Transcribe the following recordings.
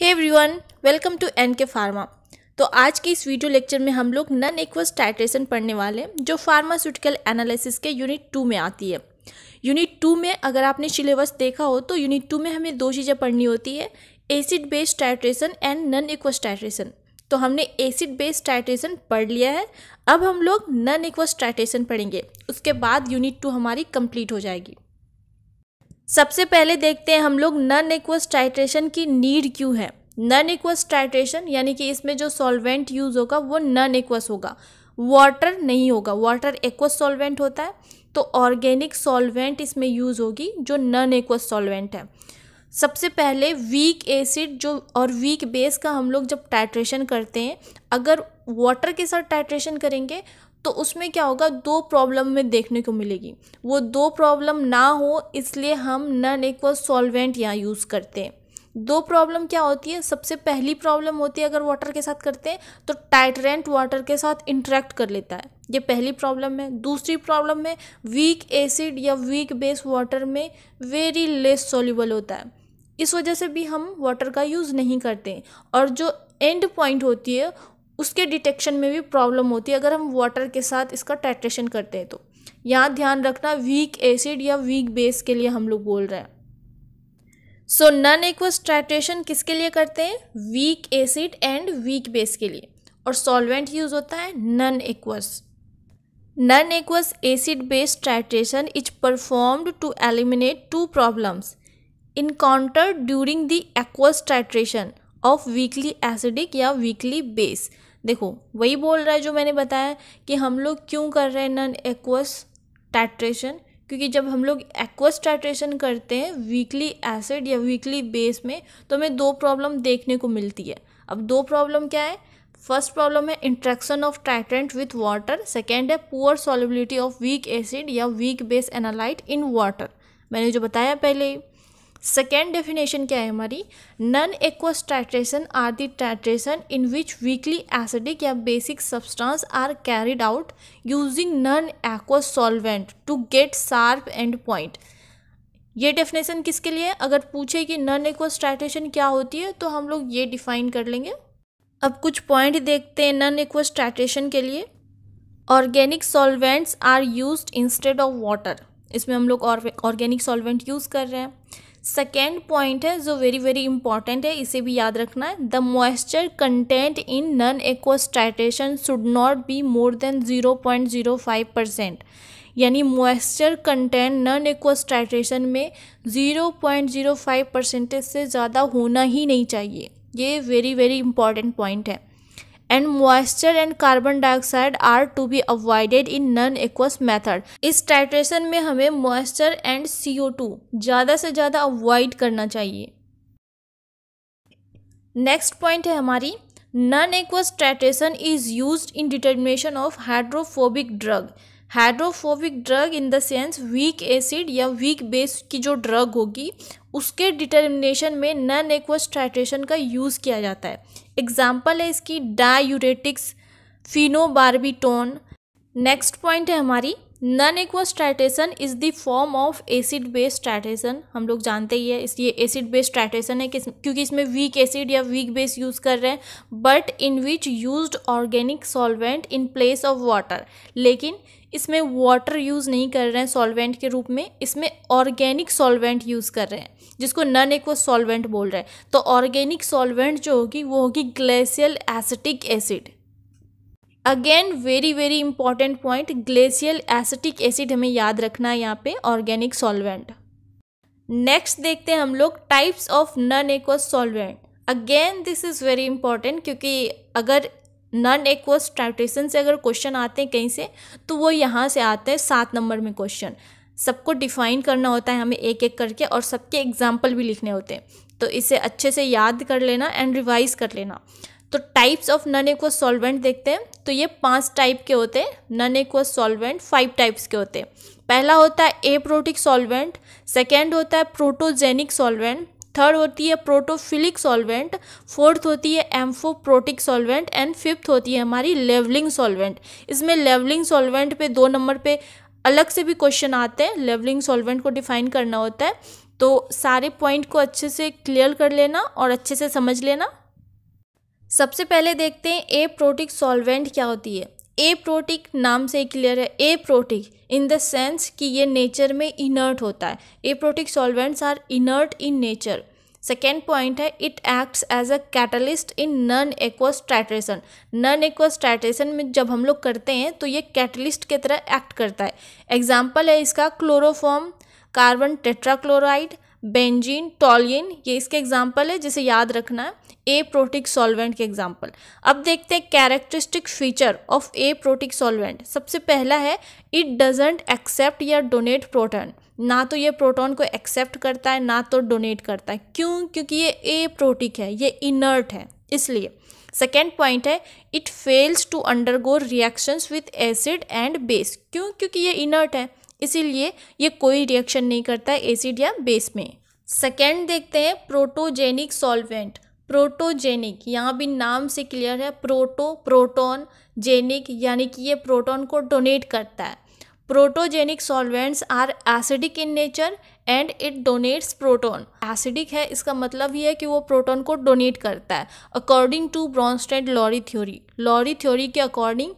hey everyone welcome to N K pharma तो आज के इस वीडियो लेक्चर में हम लोग नन एक्वस टाइट्रेशन पढ़ने वाले हैं जो फार्मास्यूटिकल एनालिसिस के यूनिट टू में आती है यूनिट टू में अगर आपने सिलेबस देखा हो तो यूनिट टू में हमें दो चीज़ें पढ़नी होती है acid based titration and non aqueous titration तो हमने एसिड बेस्ड टाइट्रेशन पढ़ लिया है अब हम लोग नन इक्वस टाइट्रेशन पढ़ेंगे उसके बाद यूनिट टू हमारी कंप्लीट हो जाएगी सबसे पहले देखते हैं हम लोग नन एक्वस टाइट्रेशन की नीड क्यों है नन एक्वस टाइट्रेशन यानी कि इसमें जो सॉल्वेंट यूज़ होगा वो नन एक्वस होगा वाटर नहीं होगा वाटर एक्वस सॉल्वेंट होता है तो ऑर्गेनिक सॉल्वेंट इसमें यूज़ होगी जो नन एक्वस सॉल्वेंट है सबसे पहले वीक एसिड जो और वीक बेस का हम लोग जब टाइट्रेशन करते हैं अगर वाटर के साथ टाइट्रेशन करेंगे तो उसमें क्या होगा दो प्रॉब्लम में देखने को मिलेगी वो दो प्रॉब्लम ना हो इसलिए हम नन एक्वल सॉल्वेंट यहाँ यूज़ करते हैं दो प्रॉब्लम क्या होती है सबसे पहली प्रॉब्लम होती है अगर वाटर के साथ करते हैं तो टाइटरेंट वाटर के साथ इंटरेक्ट कर लेता है ये पहली प्रॉब्लम है दूसरी प्रॉब्लम है वीक एसिड या वीक बेस वाटर में वेरी लेस सोल्यूबल होता है इस वजह से भी हम वाटर का यूज़ नहीं करते और जो एंड पॉइंट होती है उसके डिटेक्शन में भी प्रॉब्लम होती है अगर हम वाटर के साथ इसका टाइट्रेशन करते हैं तो यहाँ ध्यान रखना वीक एसिड या वीक बेस के लिए हम लोग बोल रहे हैं सो नन इक्वस टाइट्रेशन किसके लिए करते हैं weak acid and weak base के लिए और सॉल्वेंट यूज होता है non aqueous non aqueous acid base titration is performed to eliminate two problems encounter during the aqueous titration of weakly acidic या वीकली बेस देखो वही बोल रहा है जो मैंने बताया कि हम लोग क्यों कर रहे हैं नन एक्वस टैट्रेशन क्योंकि जब हम लोग एक्वस टाइट्रेशन करते हैं वीकली एसिड या वीकली बेस में तो हमें दो प्रॉब्लम देखने को मिलती है अब दो प्रॉब्लम क्या है फर्स्ट प्रॉब्लम है interaction of titrant with water second है poor solubility of weak acid या weak base analyte in water मैंने जो बताया पहले ही सेकेंड डेफिनेशन क्या है हमारी non aqueous titration are the titration in which weakly acidic या basic substance are carried out using non aqueous solvent to get sharp end point ये definition किसके लिए अगर पूछे कि नन एक्वस टाइट्रेशन क्या होती है तो हम लोग ये डिफाइन कर लेंगे अब कुछ पॉइंट देखते हैं नन एक्वस टाइट्रेशन के लिए organic solvents are used instead of water इसमें हम लोग ऑर्गेनिक सॉल्वेंट यूज़ कर रहे हैं सेकेंड पॉइंट है जो वेरी वेरी इंपॉर्टेंट है इसे भी याद रखना है the moisture content in non aqueous titration should not be more than zero point zero five percent यानी मॉइस्चर कंटेंट नन एक्वास्टाइटेशन में zero point zero five percentage से ज़्यादा होना ही नहीं चाहिए ये वेरी वेरी इंपॉर्टेंट पॉइंट है and moisture and carbon dioxide are to be avoided in non aqueous method इस टाइट्रेशन में हमें moisture and C O two ज़्यादा से ज़्यादा अवॉइड करना चाहिए नेक्स्ट पॉइंट है हमारी non aqueous titration is use in determination of hydrophobic drug hydrophobic drug in the sense weak acid या वीक बेस की जो ड्रग होगी उसके डिटर्मिनेशन में नन एक्वस ट्राइट्रेशन का यूज़ किया जाता है एग्जाम्पल है इसकी डायूरेटिक्स फिनोबारबिटोन नेक्स्ट पॉइंट है हमारी non aqueous titration is the form of acid based titration हम लोग जानते ही है इसलिए एसिड बेस्ड ट्राइट्रेशन है क्योंकि इसमें वीक एसिड या वीक बेस यूज़ कर रहे हैं but in which use organic solvent in place of water लेकिन इसमें वाटर यूज़ नहीं कर रहे हैं सॉल्वेंट के रूप में इसमें ऑर्गेनिक सॉल्वेंट यूज़ कर रहे हैं जिसको नन एक वो सॉल्वेंट बोल रहे हैं तो ऑर्गेनिक सॉल्वेंट जो होगी वो होगी glacial acetic acid again very very important point glacial acetic acid हमें याद रखना है यहाँ पे ऑर्गेनिक सॉल्वेंट नेक्स्ट देखते हैं हम लोग types of non aqueous solvent again this is very important क्योंकि अगर नन एक्वस ट्राइटेशन से अगर क्वेश्चन आते हैं कहीं से तो वो यहाँ से आते हैं सात नंबर में क्वेश्चन सबको डिफाइन करना होता है हमें एक एक करके और सबके एग्जाम्पल भी लिखने होते हैं तो इसे अच्छे से याद कर लेना एंड रिवाइज कर लेना तो types of non aqueous solvent देखते हैं तो ये पांच टाइप के होते हैं non aqueous solvent five types के होते हैं पहला होता है एप्रोटिक सॉल्वेंट सेकेंड होता है प्रोटोजेनिक सॉल्वेंट थर्ड होती है प्रोटोफिलिक सॉल्वेंट फोर्थ होती है एम्फोप्रोटिक सॉल्वेंट एंड फिफ्थ होती है हमारी लेवलिंग सॉल्वेंट इसमें लेवलिंग सॉल्वेंट पे दो नंबर पे अलग से भी क्वेश्चन आते हैं लेवलिंग सॉल्वेंट को डिफाइन करना होता है तो सारे पॉइंट को अच्छे से क्लियर कर लेना और अच्छे से समझ लेना सबसे पहले देखते हैं ए प्रोटिक सॉल्वेंट क्या होती है ए प्रोटिक नाम से क्लियर है aprotic in the sense कि ये नेचर में इनर्ट होता है aprotic solvents are inert in nature second point है it acts as a catalyst in non aqueous titration non में जब हम लोग करते हैं तो ये कैटलिस्ट के तरह एक्ट करता है एग्जाम्पल है इसका chloroform carbon tetrachloride benzene toluene ये इसके एग्जाम्पल है जिसे याद रखना है ए प्रोटिक सॉल्वेंट के एग्जाम्पल अब देखते हैं characteristic feature of aprotic solvent सबसे पहला है इट डजेंट एक्सेप्ट या डोनेट प्रोटॉन ना तो ये प्रोटॉन को एक्सेप्ट करता है ना तो डोनेट करता है क्यों क्योंकि ये ए प्रोटिक है ये इनर्ट है इसलिए सेकेंड पॉइंट है it fails to undergo reactions with acid and base क्यों क्योंकि ये इनर्ट है इसीलिए ये कोई रिएक्शन नहीं करता है एसिड या बेस में सेकेंड देखते हैं प्रोटोजेनिक सॉल्वेंट प्रोटोजेनिक यहाँ भी नाम से क्लियर है प्रोटो प्रोटोन जेनिक यानी कि ये प्रोटोन को डोनेट करता है protogenic solvents are acidic in nature and it donates proton acidic है इसका मतलब ये है कि वो प्रोटोन को डोनेट करता है according to Bronsted Lowry theory Lowry theory के अकॉर्डिंग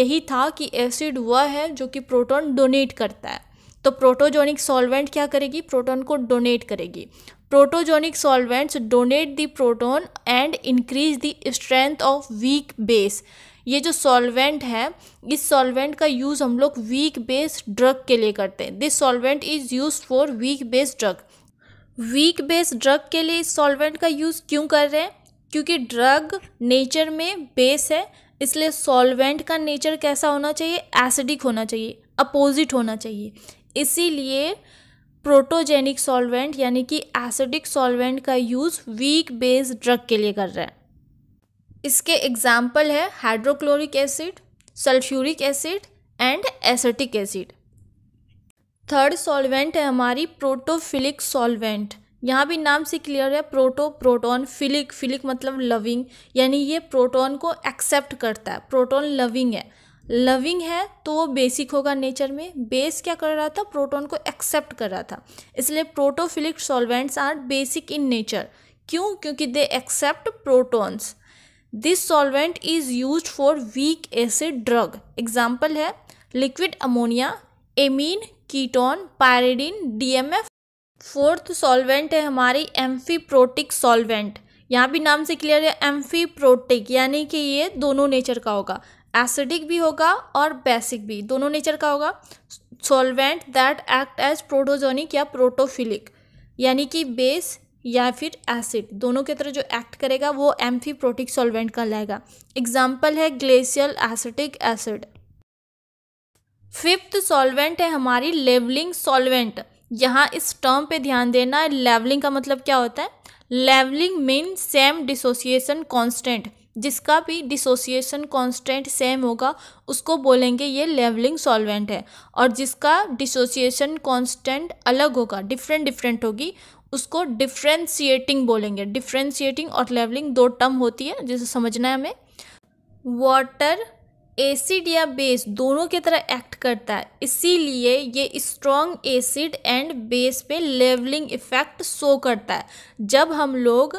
यही था कि एसिड वह है जो कि प्रोटोन डोनेट करता है तो प्रोटोजोनिक सॉल्वेंट क्या करेगी प्रोटोन को डोनेट करेगी protogenic solvents donate the proton and increase the strength of weak base ये जो सॉल्वेंट है इस सॉल्वेंट का यूज़ हम लोग वीक बेस ड्रग के लिए करते हैं this solvent is use for weak base drug weak base drug के लिए इस सॉल्वेंट का यूज़ क्यों कर रहे हैं क्योंकि ड्रग नेचर में बेस है इसलिए सॉल्वेंट का नेचर कैसा होना चाहिए एसिडिक होना चाहिए अपोजिट होना चाहिए इसीलिए प्रोटोजेनिक सॉल्वेंट यानी कि एसिडिक सॉल्वेंट का यूज़ वीक बेस ड्रग के लिए कर रहे हैं इसके एग्जाम्पल है hydrochloric acid sulphuric acid and acetic acid third solvent है हमारी प्रोटोफिलिक सॉल्वेंट यहाँ भी नाम से क्लियर है प्रोटो प्रोटॉन फिलिक फिलिक मतलब लविंग यानी ये प्रोटॉन को एक्सेप्ट करता है प्रोटॉन लविंग है लविंग है तो वो बेसिक होगा नेचर में बेस क्या कर रहा था प्रोटॉन को एक्सेप्ट कर रहा था इसलिए protophilic solvents are basic in nature क्यों क्योंकि they accept protons this solvent is use for weak acid drug example है liquid ammonia amine ketone pyridine DMF fourth solvent है हमारी एम्फीप्रोटिक सॉल्वेंट यहाँ भी नाम से क्लियर है एम्फीप्रोटिक यानी कि ये दोनों नेचर का होगा एसिडिक भी होगा और बेसिक भी दोनों नेचर का होगा solvent that act as protogenic या प्रोटोफिलिक यानी कि बेस या फिर एसिड दोनों की तरह जो एक्ट करेगा वो एम्फी प्रोटिक का लाएगा एग्जाम्पल है glacial acetic acid fifth solvent है हमारी लेवलिंग सॉल्वेंट यहाँ इस टर्म पे ध्यान देना लेवलिंग का मतलब क्या होता है levelling mean same dissociation constant जिसका भी डिसोसिएशन कांस्टेंट सेम होगा उसको बोलेंगे ये लेवलिंग सॉल्वेंट है और जिसका डिसोसिएशन कांस्टेंट अलग होगा डिफरेंट डिफरेंट होगी उसको डिफ्रेंशिएटिंग बोलेंगे डिफ्रेंशिएटिंग और लेवलिंग दो टर्म होती है जिसे समझना है हमें वाटर एसिड या बेस दोनों की तरह एक्ट करता है इसीलिए ये स्ट्रॉन्ग एसिड एंड बेस पे लेवलिंग इफेक्ट शो करता है जब हम लोग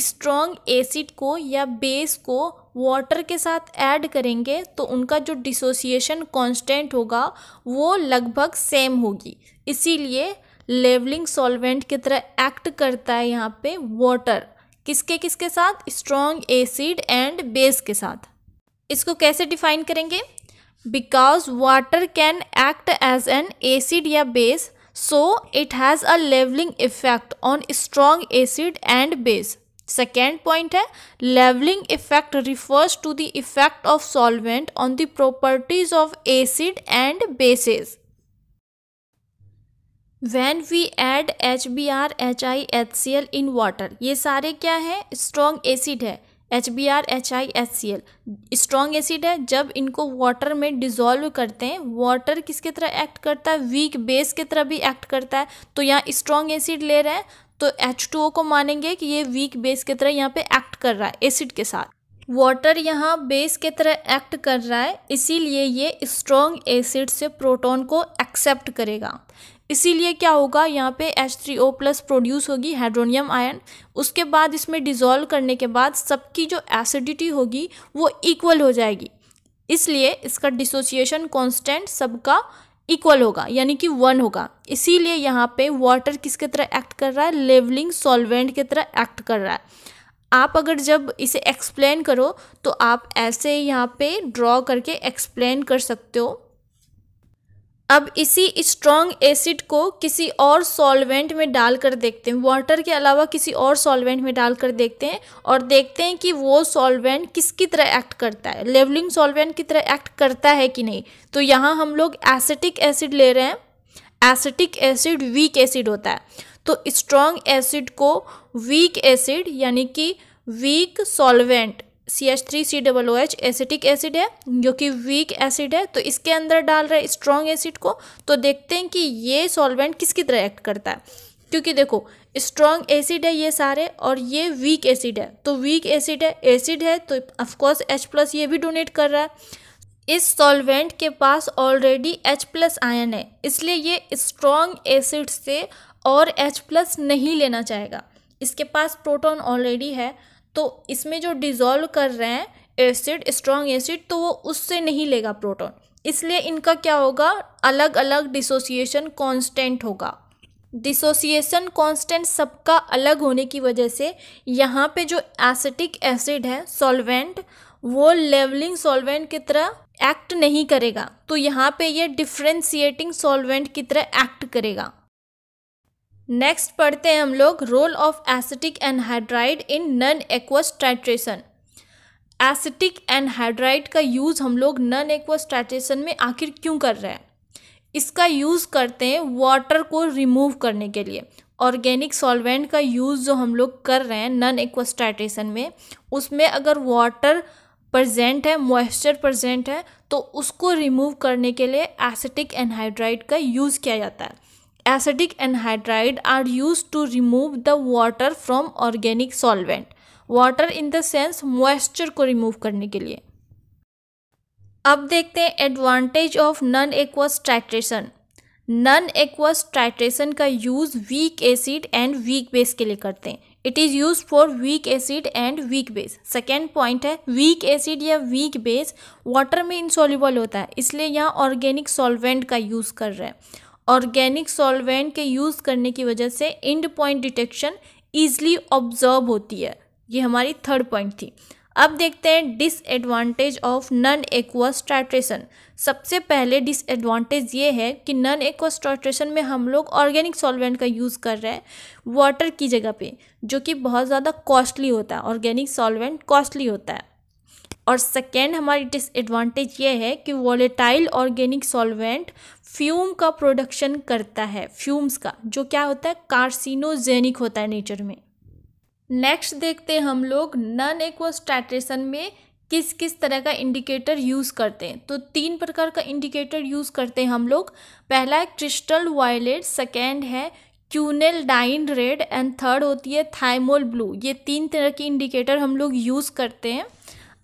स्ट्रॉन्ग एसिड को या बेस को वाटर के साथ ऐड करेंगे तो उनका जो डिसोसिएशन कांस्टेंट होगा वो लगभग सेम होगी इसीलिए लेवलिंग सॉल्वेंट की तरह एक्ट करता है यहाँ पे वाटर किसके किसके साथ स्ट्रॉन्ग एसिड एंड बेस के साथ इसको कैसे डिफाइन करेंगे because water can act as an acid या base so it has a levelling effect on strong acid and base second point है levelling effect refers to the effect of solvent on the properties of acid and bases when we add H B R H I H C L in water ये सारे क्या है strong acid है H B R H I H C L strong acid है जब इनको water में dissolve करते हैं वाटर किसके तरह एक्ट करता है वीक बेस की तरह भी एक्ट करता है तो यहाँ स्ट्रॉन्ग एसिड ले रहे हैं तो एच टू ओ को मानेंगे कि ये वीक बेस की तरह यहाँ पे एक्ट कर रहा है एसिड के साथ वाटर यहाँ बेस के तरह एक्ट कर रहा है इसीलिए ये स्ट्रॉन्ग एसिड से प्रोटॉन को एक्सेप्ट करेगा इसीलिए क्या होगा यहाँ पे H3O प्लस प्रोड्यूस होगी हाइड्रोनियम आयन उसके बाद इसमें डिज़ोल्व करने के बाद सबकी जो एसिडिटी होगी वो इक्वल हो जाएगी इसलिए इसका डिसोसिएशन कांस्टेंट सबका इक्वल होगा यानी कि वन होगा इसीलिए यहाँ पे वाटर किसके तरह एक्ट कर रहा है लेवलिंग सॉल्वेंट की तरह एक्ट कर रहा है आप अगर जब इसे एक्सप्लेन करो तो आप ऐसे यहाँ पे ड्रॉ करके एक्सप्लेन कर सकते हो अब इसी स्ट्रॉन्ग एसिड को किसी और सॉल्वेंट में डालकर देखते हैं वाटर के अलावा किसी और सॉल्वेंट में डालकर देखते हैं और देखते हैं कि वो सॉल्वेंट किसकी तरह एक्ट करता है लेवलिंग सॉल्वेंट की तरह एक्ट करता है कि नहीं तो यहाँ हम लोग एसिटिक एसिड ले रहे हैं एसिटिक एसिड वीक एसिड होता है तो स्ट्रॉन्ग एसिड को वीक एसिड यानी कि weak solvent C H three C double O H acetic acid है जो कि वीक एसिड है तो इसके अंदर डाल रहे स्ट्रॉन्ग एसिड को तो देखते हैं कि ये सॉल्वेंट किसकी तरह एक्ट करता है क्योंकि देखो स्ट्रॉन्ग एसिड है ये सारे और ये वीक एसिड है तो वीक एसिड है एसिड है तो ऑफकोर्स एच प्लस ये भी डोनेट कर रहा है इस सॉल्वेंट के पास ऑलरेडी एच प्लस आयन है इसलिए ये स्ट्रॉन्ग एसिड से और एच प्लस नहीं लेना चाहेगा इसके पास प्रोटॉन ऑलरेडी है तो इसमें जो डिज़ोल्व कर रहे हैं एसिड स्ट्रॉन्ग एसिड तो वो उससे नहीं लेगा प्रोटॉन इसलिए इनका क्या होगा अलग अलग डिसोसिएशन कांस्टेंट होगा डिसोसिएशन कांस्टेंट सबका अलग होने की वजह से यहाँ पे जो एसिटिक एसिड है सॉल्वेंट वो लेवलिंग सॉल्वेंट की तरह एक्ट नहीं करेगा तो यहाँ पे ये डिफ्रेंशिएटिंग सॉल्वेंट की तरह एक्ट करेगा नेक्स्ट पढ़ते हैं हम लोग role of acetic anhydride in non aqueous titration acetic anhydride का यूज़ हम लोग नन एक्वस टाइट्रेशन में आखिर क्यों कर रहे हैं इसका यूज़ करते हैं वाटर को रिमूव करने के लिए ऑर्गेनिक सॉल्वेंट का यूज़ जो हम लोग कर रहे हैं नन एक्वस्टाइटेशन में उसमें अगर वाटर प्रजेंट है मॉइस्चर प्रजेंट है तो उसको रिमूव करने के लिए एसिटिक एनहाइड्राइड का यूज़ किया जाता है acidic anhydride are use to remove the water from organic solvent water in the sense moisture को रिमूव करने के लिए अब देखते हैं advantage of non aqueous titration non aqueous titration का use weak acid and weak base के लिए करते हैं it is use for weak acid and weak base second point है वीक एसिड या वीक बेस वाटर में इंसॉल्यूबल होता है इसलिए यहाँ ऑर्गेनिक सॉल्वेंट का यूज़ कर रहे हैं ऑर्गेनिक सॉल्वेंट के यूज़ करने की वजह से end point detection easily observe होती है ये हमारी थर्ड पॉइंट थी अब देखते हैं डिसएडवांटेज ऑफ नन एक्वस सबसे पहले डिसएडवांटेज ये है कि नन एक्वस में हम लोग ऑर्गेनिक सॉल्वेंट का यूज़ कर रहे हैं वाटर की जगह पे जो कि बहुत ज़्यादा कॉस्टली होता है ऑर्गेनिक सॉल्वेंट कॉस्टली होता है और सेकेंड हमारी डिसएडवांटेज ये है कि वॉलेटाइल ऑर्गेनिक सॉल्वेंट फ्यूम का प्रोडक्शन करता है फ्यूम्स का जो क्या होता है कार्सिनोजेनिक होता है नेचर में नेक्स्ट देखते हैं हम लोग नन एक्वस्टैट्रेशन में किस किस तरह का इंडिकेटर यूज़ करते हैं तो तीन प्रकार का इंडिकेटर यूज़ करते हैं हम लोग पहला है क्रिस्टल वायलेट सेकेंड है quinaldine red and third होती है थाइमोल ब्लू ये तीन तरह के इंडिकेटर हम लोग यूज़ करते हैं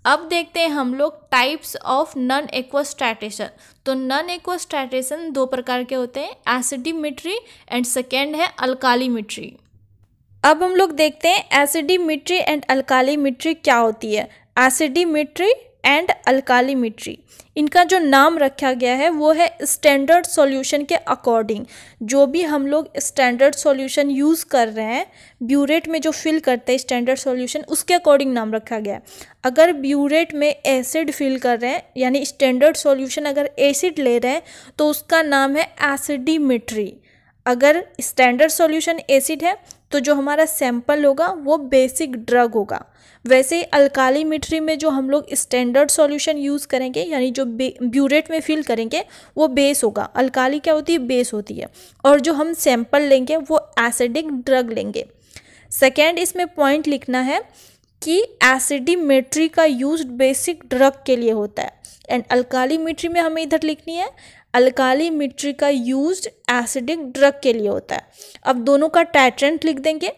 अब देखते हैं हम लोग टाइप्स ऑफ नन एक्वास्ट्रेटेशन तो नन एक्वास्ट्रेटेशन दो प्रकार के होते हैं एसिडिमिट्री एंड सेकेंड है अल्कालीमिट्री अब हम लोग देखते हैं एसिडिमिट्री एंड अल्कालीमिट्री क्या होती है एसिडिमिट्री एंड अल्कालीमिट्री इनका जो नाम रखा गया है वो है स्टैंडर्ड सॉल्यूशन के अकॉर्डिंग जो भी हम लोग स्टैंडर्ड सॉल्यूशन यूज़ कर रहे हैं ब्यूरेट में जो फिल करते हैं स्टैंडर्ड सॉल्यूशन उसके अकॉर्डिंग नाम रखा गया है अगर ब्यूरेट में एसिड फिल कर रहे हैं यानी स्टैंडर्ड सॉल्यूशन अगर एसिड ले रहे हैं तो उसका नाम है एसिडीमिट्री अगर स्टैंडर्ड सॉल्यूशन एसिड है तो जो हमारा सैंपल होगा वो बेसिक ड्रग होगा वैसे अल्काली मिट्री में जो हम लोग स्टैंडर्ड सॉल्यूशन यूज़ करेंगे यानी जो ब्यूरेट में फिल करेंगे वो बेस होगा अल्काली क्या होती है बेस होती है और जो हम सैंपल लेंगे वो एसिडिक ड्रग लेंगे सेकेंड इसमें पॉइंट लिखना है कि एसिडीमेट्री का यूज बेसिक ड्रग के लिए होता है एंड मिट्री में हमें इधर लिखनी है अलकाली मिट्टी का यूज्ड एसिडिक ड्रग के लिए होता है अब दोनों का टाइट्रेंट लिख देंगे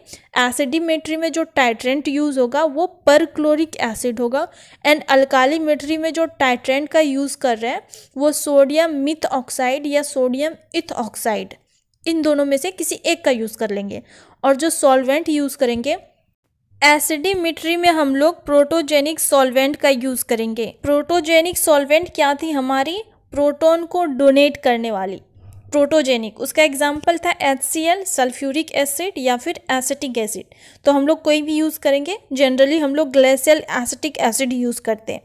एसिडी मिट्री में जो टाइट्रेंट यूज़ होगा वो पर क्लोरिक एसिड होगा एंड अलकाली मिट्री में जो टाइट्रेंट का यूज़ कर रहे हैं वो सोडियम मिथ ऑक्साइड या सोडियम इथ ऑक्साइड इन दोनों में से किसी एक का यूज़ कर लेंगे और जो सॉल्वेंट यूज़ करेंगे एसिडी मिट्री में हम लोग प्रोटोजेनिक सॉल्वेंट का यूज़ करेंगे प्रोटोजेनिक सॉल्वेंट क्या थी हमारी प्रोटॉन को डोनेट करने वाली प्रोटोजेनिक उसका एग्जाम्पल था H C L sulphuric acid या फिर एसिटिक एसिड तो हम लोग कोई भी यूज़ करेंगे जनरली हम लोग ग्लेसियल एसिटिक एसिड यूज़ करते हैं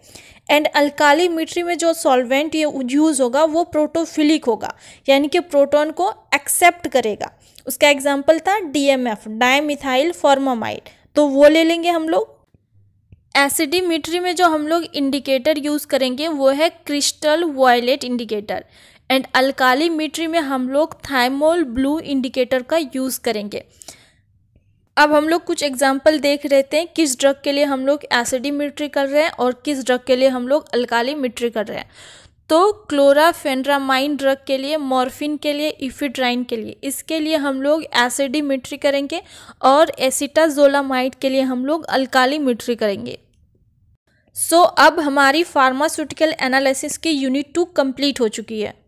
एंड अल्काली मिट्री में जो सॉल्वेंट ये यूज़ होगा वो प्रोटोफिलिक होगा यानी कि प्रोटॉन को एक्सेप्ट करेगा उसका एग्जाम्पल था D M F dimethyl formamide तो वो ले लेंगे हम लोग एसिडीमीट्री में जो हम लोग इंडिकेटर यूज़ करेंगे वो है crystal violet indicator and alkalimetry में हम लोग थाइमोल ब्लू इंडिकेटर का यूज़ करेंगे अब हम लोग कुछ एग्जाम्पल देख रहे थे किस ड्रग के लिए हम लोग एसिडीमीट्री कर रहे हैं और किस ड्रग के लिए हम लोग अल्काली मिट्री कर रहे हैं तो क्लोराफेंड्रामाइन ड्रग के लिए मॉर्फिन के लिए इफिड्राइन के लिए इसके लिए हम लोग मिट्री करेंगे और एसिटाजोलामाइड के लिए हम लोग अल्काली मिट्री करेंगे सो so, अब हमारी फार्मास्यूटिकल एनालिसिस की यूनिट टू कंप्लीट हो चुकी है